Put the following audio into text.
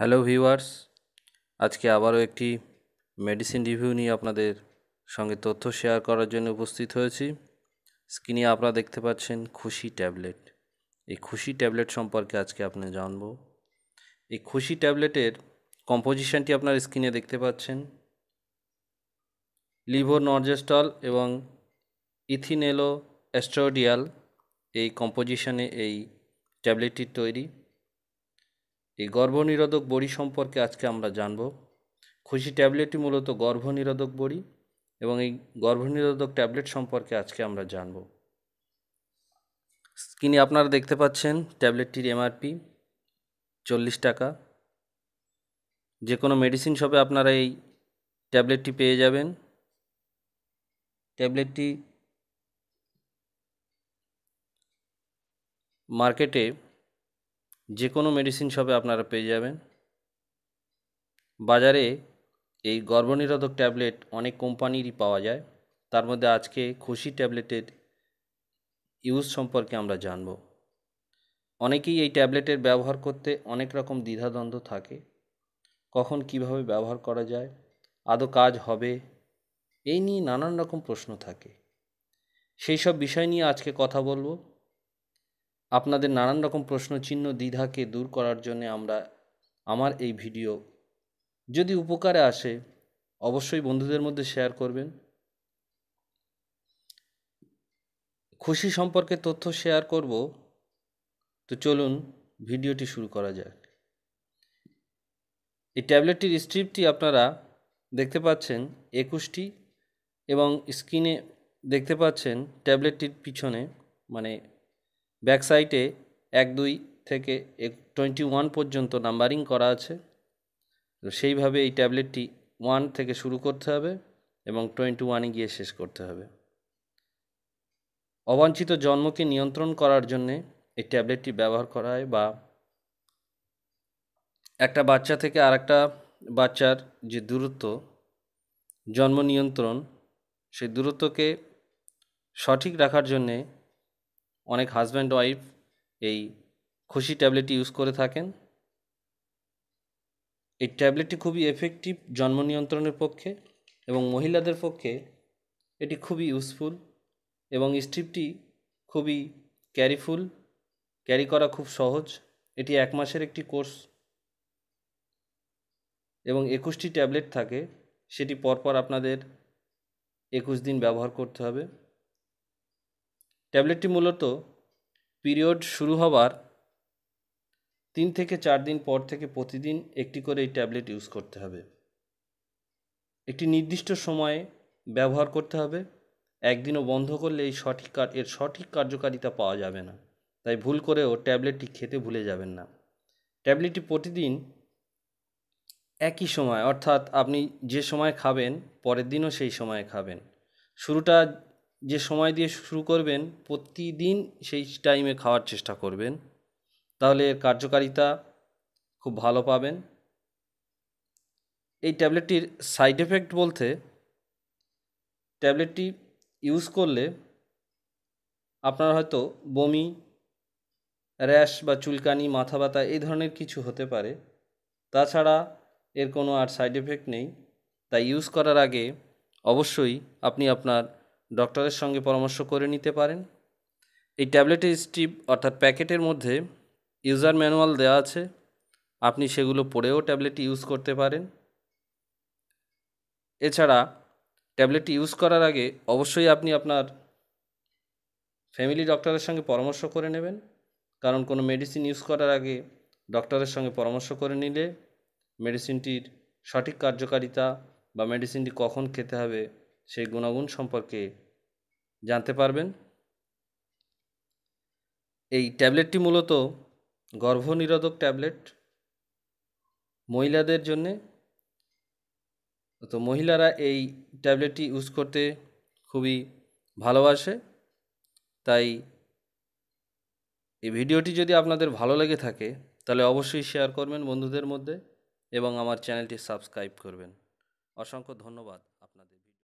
hello viewers আজকে আবারও একটি মেডিসিন রিভিউ নিয়ে আপনাদের সঙ্গে তথ্য শেয়ার করার জন্য উপস্থিত হয়েছি স্ক্রিনে আপনারা দেখতে পাচ্ছেন খুশি ট্যাবলেট এই খুশি ট্যাবলেট সম্পর্কে আজকে আপনি জানব এই খুশি ট্যাবলেটের কম্পোজিশনটি আপনার স্ক্রিনে দেখতে পাচ্ছেন লিভো নর্জেস্টল এবং ইথিনেলো অ্যাস্ট্রোডিয়াল এই কম্পোজিশনে এই ট্যাবলেটটি তৈরি এই গর্ভনিরোধক বড়ি সম্পর্কে আজকে আমরা জানব খুশি ট্যাবলেটটি মূলত গর্ভনিরোধক বড়ি এবং এই গর্ভনিরোধক ট্যাবলেট সম্পর্কে আজকে আমরা জানব স্ক্রিনে আপনারা দেখতে পাচ্ছেন ট্যাবলেটটির এমআরপি চল্লিশ টাকা যে কোনো মেডিসিন শপে আপনারা এই ট্যাবলেটটি পেয়ে যাবেন ট্যাবলেটটি মার্কেটে যে কোনো মেডিসিন শপে আপনারা পেয়ে যাবেন বাজারে এই গর্ভনিরোধক ট্যাবলেট অনেক কোম্পানিরই পাওয়া যায় তার মধ্যে আজকে খুশি ট্যাবলেটের ইউজ সম্পর্কে আমরা জানব অনেকেই এই ট্যাবলেটের ব্যবহার করতে অনেক রকম দ্বিধাদ্বন্দ্ব থাকে কখন কিভাবে ব্যবহার করা যায় আদৌ কাজ হবে এই নিয়ে নানান রকম প্রশ্ন থাকে সেই সব বিষয় নিয়ে আজকে কথা বলবো আপনাদের নানান রকম প্রশ্নচিহ্ন দ্বিধাকে দূর করার জন্য আমরা আমার এই ভিডিও যদি উপকারে আসে অবশ্যই বন্ধুদের মধ্যে শেয়ার করবেন খুশি সম্পর্কে তথ্য শেয়ার করব তো চলুন ভিডিওটি শুরু করা যাক এই ট্যাবলেটটির স্ট্রিপটি আপনারা দেখতে পাচ্ছেন একুশটি এবং স্ক্রিনে দেখতে পাচ্ছেন ট্যাবলেটটির পিছনে মানে ব্যাক সাইটে এক দুই থেকে টোয়েন্টি ওয়ান পর্যন্ত নাম্বারিং করা আছে তো সেইভাবে এই ট্যাবলেটটি ওয়ান থেকে শুরু করতে হবে এবং টোয়েন্টি ওয়ানে গিয়ে শেষ করতে হবে অবাঞ্ছিত জন্মকে নিয়ন্ত্রণ করার জন্যে এই ট্যাবলেটটি ব্যবহার করা হয় বা একটা বাচ্চা থেকে আর একটা বাচ্চার যে দূরত্ব জন্ম নিয়ন্ত্রণ সেই দূরত্বকে সঠিক রাখার জন্যে অনেক হাজব্যান্ড ওয়াইফ এই খুশি ট্যাবলেটটি ইউজ করে থাকেন এই ট্যাবলেটটি খুবই এফেক্টিভ জন্ম নিয়ন্ত্রণের পক্ষে এবং মহিলাদের পক্ষে এটি খুবই ইউজফুল এবং স্ট্রিপটি খুবই ক্যারিফুল ক্যারি করা খুব সহজ এটি এক মাসের একটি কোর্স এবং একুশটি ট্যাবলেট থাকে সেটি পরপর আপনাদের একুশ দিন ব্যবহার করতে হবে ট্যাবলেটটি মূলত পিরিয়ড শুরু হবার তিন থেকে চার দিন পর থেকে প্রতিদিন একটি করে এই ট্যাবলেট ইউজ করতে হবে একটি নির্দিষ্ট সময়ে ব্যবহার করতে হবে একদিনও বন্ধ করলে এই সঠিক এর সঠিক কার্যকারিতা পাওয়া যাবে না তাই ভুল করেও ট্যাবলেটটি খেতে ভুলে যাবেন না ট্যাবলেটটি প্রতিদিন একই সময় অর্থাৎ আপনি যে সময় খাবেন পরের দিনও সেই সময়ে খাবেন শুরুটা যে সময় দিয়ে শুরু করবেন প্রতিদিন সেই টাইমে খাওয়ার চেষ্টা করবেন তাহলে এর কার্যকারিতা খুব ভালো পাবেন এই ট্যাবলেটটির সাইড এফেক্ট বলতে ট্যাবলেটটি ইউজ করলে আপনার হয়তো বমি র্যাশ বা চুলকানি মাথা ব্যথা এই ধরনের কিছু হতে পারে তাছাড়া এর কোনো আর সাইড এফেক্ট নেই তাই ইউজ করার আগে অবশ্যই আপনি আপনার ডক্টরের সঙ্গে পরামর্শ করে নিতে পারেন এই ট্যাবলেটের স্ট্রিপ অর্থাৎ প্যাকেটের মধ্যে ইউজার ম্যানুয়াল দেওয়া আছে আপনি সেগুলো পড়েও ট্যাবলেট ইউজ করতে পারেন এছাড়া ট্যাবলেটটি ইউজ করার আগে অবশ্যই আপনি আপনার ফ্যামিলি ডক্টরের সঙ্গে পরামর্শ করে নেবেন কারণ কোনো মেডিসিন ইউজ করার আগে ডক্টরের সঙ্গে পরামর্শ করে নিলে মেডিসিনটির সঠিক কার্যকারিতা বা মেডিসিনটি কখন খেতে হবে সেই গুণাগুণ সম্পর্কে জানতে পারবেন এই ট্যাবলেটটি মূলত গর্ভনিরোধক ট্যাবলেট মহিলাদের জন্যে তো মহিলারা এই ট্যাবলেটটি ইউজ করতে খুবই ভালোবাসে তাই এই ভিডিওটি যদি আপনাদের ভালো লেগে থাকে তাহলে অবশ্যই শেয়ার করবেন বন্ধুদের মধ্যে এবং আমার চ্যানেলটি সাবস্ক্রাইব করবেন অসংখ্য ধন্যবাদ